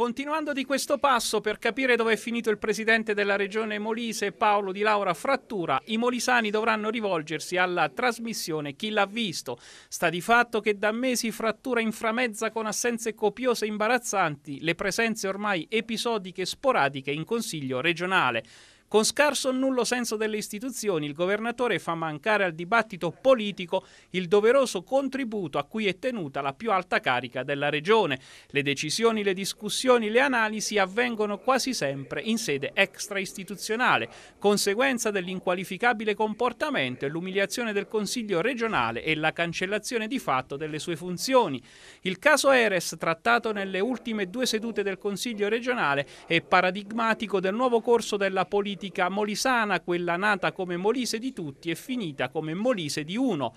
Continuando di questo passo per capire dove è finito il presidente della regione Molise Paolo Di Laura Frattura, i molisani dovranno rivolgersi alla trasmissione Chi l'ha visto. Sta di fatto che da mesi Frattura inframezza con assenze copiose e imbarazzanti le presenze ormai episodiche e sporadiche in consiglio regionale. Con scarso o nullo senso delle istituzioni, il governatore fa mancare al dibattito politico il doveroso contributo a cui è tenuta la più alta carica della Regione. Le decisioni, le discussioni, le analisi avvengono quasi sempre in sede extraistituzionale, conseguenza dell'inqualificabile comportamento e l'umiliazione del Consiglio regionale e la cancellazione di fatto delle sue funzioni. Il caso Eres, trattato nelle ultime due sedute del Consiglio regionale, è paradigmatico del nuovo corso della politica politica molisana, quella nata come Molise di tutti e finita come Molise di uno.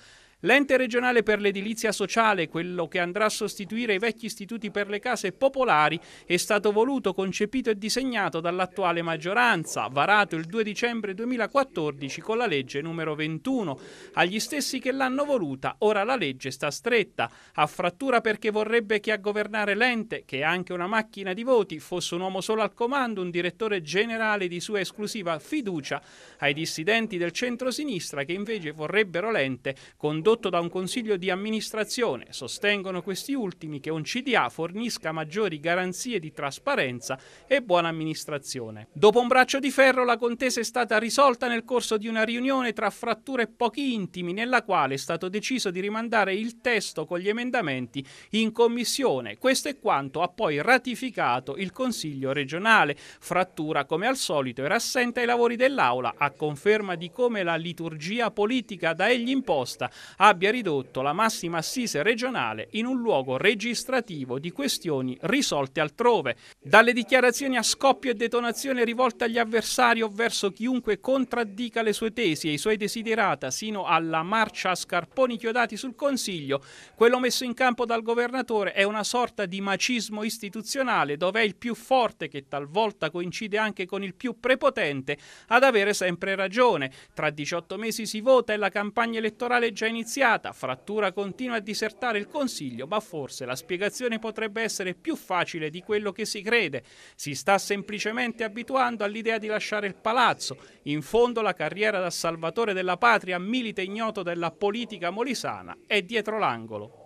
L'ente regionale per l'edilizia sociale, quello che andrà a sostituire i vecchi istituti per le case popolari, è stato voluto, concepito e disegnato dall'attuale maggioranza, varato il 2 dicembre 2014 con la legge numero 21. Agli stessi che l'hanno voluta, ora la legge sta stretta, a frattura perché vorrebbe che a governare l'ente, che è anche una macchina di voti, fosse un uomo solo al comando, un direttore generale di sua esclusiva fiducia, ai dissidenti del centro-sinistra che invece vorrebbero l'ente condotto condotto da un consiglio di amministrazione. Sostengono questi ultimi che un CDA fornisca maggiori garanzie di trasparenza e buona amministrazione. Dopo un braccio di ferro la contesa è stata risolta nel corso di una riunione tra fratture pochi intimi nella quale è stato deciso di rimandare il testo con gli emendamenti in commissione. Questo è quanto ha poi ratificato il Consiglio regionale. Frattura come al solito era assente ai lavori dell'Aula a conferma di come la liturgia politica da egli imposta abbia ridotto la massima assise regionale in un luogo registrativo di questioni risolte altrove. Dalle dichiarazioni a scoppio e detonazione rivolte agli avversari o verso chiunque contraddica le sue tesi e i suoi desiderata, sino alla marcia a scarponi chiodati sul Consiglio, quello messo in campo dal governatore è una sorta di macismo istituzionale dove è il più forte, che talvolta coincide anche con il più prepotente, ad avere sempre ragione. Tra 18 mesi si vota e la campagna elettorale è già iniziata distanziata, frattura continua a disertare il Consiglio, ma forse la spiegazione potrebbe essere più facile di quello che si crede. Si sta semplicemente abituando all'idea di lasciare il palazzo. In fondo la carriera da salvatore della patria, milite ignoto della politica molisana, è dietro l'angolo.